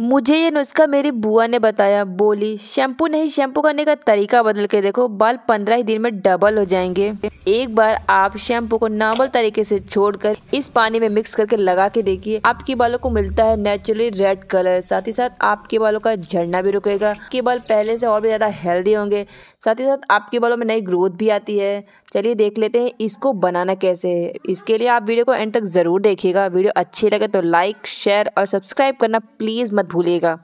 मुझे ये नुस्खा मेरी बुआ ने बताया बोली शैम्पू नहीं शैम्पू करने का तरीका बदल के देखो बाल पंद्रह ही दिन में डबल हो जाएंगे एक बार आप शैम्पू को नॉर्मल तरीके से छोड़कर इस पानी में मिक्स करके लगा के देखिए आपके बालों को मिलता है नेचुरली रेड कलर साथ ही साथ आपके बालों का झड़ना भी रुकेगा आपके बाल पहले से और भी ज़्यादा हेल्दी होंगे साथ ही साथ आपके बालों में नई ग्रोथ भी आती है चलिए देख लेते हैं इसको बनाना कैसे है इसके लिए आप वीडियो को एंड तक ज़रूर देखिएगा वीडियो अच्छी लगे तो लाइक शेयर और सब्सक्राइब करना प्लीज़ मत भूलेगा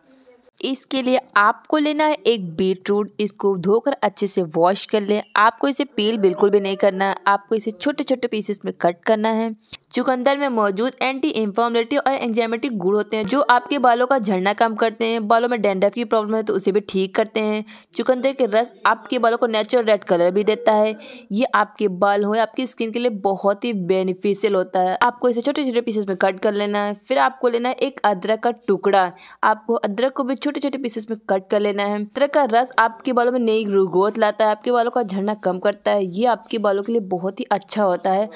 इसके लिए आपको लेना है एक बीटरूट इसको धोकर अच्छे से वॉश कर लें आपको इसे पील बिल्कुल भी नहीं करना है आपको इसे छोटे छोटे पीसेस में कट करना है चुकंदर में मौजूद एंटी इंफॉर्मेटिव और एंजाइमेटिक गुड़ होते हैं जो आपके बालों का झड़ना कम करते हैं बालों में डेंडफ की प्रॉब्लम है तो उसे भी ठीक करते हैं चुकंदर के रस आपके बालों को नेचुरल रेड कलर भी देता है ये आपके बाल हो आपकी स्किन के लिए बहुत ही बेनिफिशियल होता है आपको इसे छोटे छोटे पीसेस में कट कर लेना है फिर आपको लेना है एक अदरक का टुकड़ा आपको अदरक को भी छोटे छोटे पीसेस में कट कर लेना है अदरक का रस आपके बालों में नई ग्रोथ लाता है आपके बालों का झड़ना कम करता है ये आपके बालों के लिए बहुत ही अच्छा होता है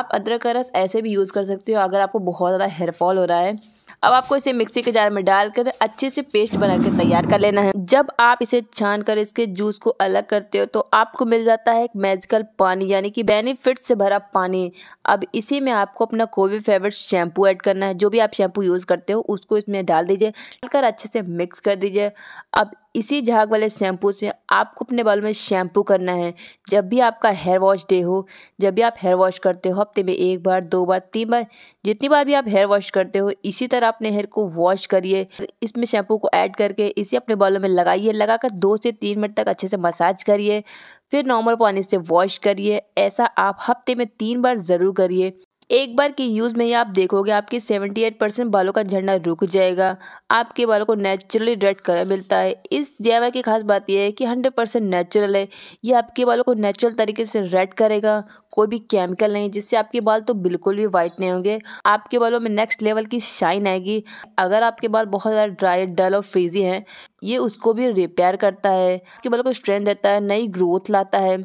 आप अदरक का रस ऐसे भी यूज़ कर सकते हो अगर आपको बहुत ज़्यादा हेयर फॉल हो रहा है अब आपको इसे मिक्सी के जार में डालकर अच्छे से पेस्ट बनाकर तैयार कर लेना है जब आप इसे छान कर इसके जूस को अलग करते हो तो आपको मिल जाता है एक मैजिकल पानी यानी कि बेनिफिट से भरा पानी अब इसी में आपको अपना भी फेवरेट शैम्पू ऐड करना है जो भी आप शैम्पू यूज़ करते हो उसको इसमें डाल दीजिए डालकर अच्छे से मिक्स कर दीजिए अब इसी झाग वाले शैम्पू से आपको अपने बाल में शैम्पू करना है जब भी आपका हेयर वॉश डे हो जब भी आप हेयर वॉश करते हो हफ्ते में एक बार दो बार तीन बार जितनी बार भी आप हेयर वॉश करते हो इसी तरह अपने हेयर को वॉश करिए इसमें शैम्पू को ऐड करके इसे अपने बालों में लगाइए लगाकर दो से तीन मिनट तक अच्छे से मसाज करिए फिर नॉर्मल पानी से वॉश करिए ऐसा आप हफ्ते में तीन बार ज़रूर करिए एक बार की यूज़ में ही आप देखोगे आपके 78 परसेंट बालों का झड़ना रुक जाएगा आपके बालों को नेचुरली रेड कलर मिलता है इस जेवा की खास बात यह है कि 100 परसेंट नेचुरल है ये आपके बालों को नेचुरल तरीके से रेड करेगा कोई भी केमिकल नहीं जिससे आपके बाल तो बिल्कुल भी वाइट नहीं होंगे आपके बालों में नेक्स्ट लेवल की शाइन आएगी अगर आपके बाल बहुत ज़्यादा ड्राई डल और फ्रीजी हैं ये उसको भी रिपेयर करता है आपके बालों को स्ट्रेंथ देता है नई ग्रोथ लाता है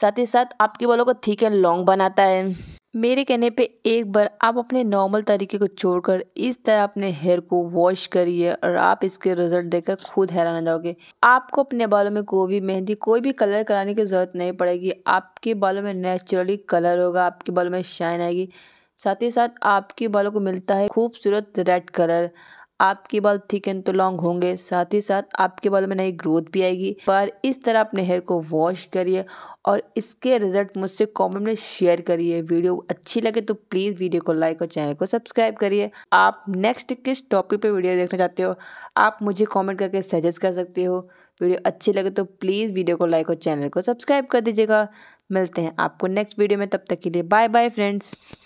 साथ ही साथ आपके बालों को थिक एंड लॉन्ग बनाता है मेरे कहने पे एक बार आप अपने नॉर्मल तरीके को छोड़कर इस तरह अपने हेयर को वॉश करिए और आप इसके रिजल्ट देखकर खुद हैरान जाओगे आपको अपने बालों में कोई भी मेहंदी कोई भी कलर कराने की ज़रूरत नहीं पड़ेगी आपके बालों में नेचुरली कलर होगा आपके बालों में शाइन आएगी साथ ही साथ आपके बालों को मिलता है खूबसूरत रेड कलर आपके बाल थिक एंड तो लॉन्ग होंगे साथ ही साथ आपके बाल में नई ग्रोथ भी आएगी पर इस तरह अपने हेयर को वॉश करिए और इसके रिजल्ट मुझसे कमेंट में शेयर करिए वीडियो अच्छी लगे तो प्लीज़ वीडियो को लाइक और चैनल को सब्सक्राइब करिए आप नेक्स्ट किस टॉपिक पे वीडियो देखना चाहते हो आप मुझे कमेंट करके सजेस्ट कर सकते हो वीडियो अच्छी लगे तो प्लीज़ वीडियो को लाइक और चैनल को सब्सक्राइब कर दीजिएगा मिलते हैं आपको नेक्स्ट वीडियो में तब तक के लिए बाय बाय फ्रेंड्स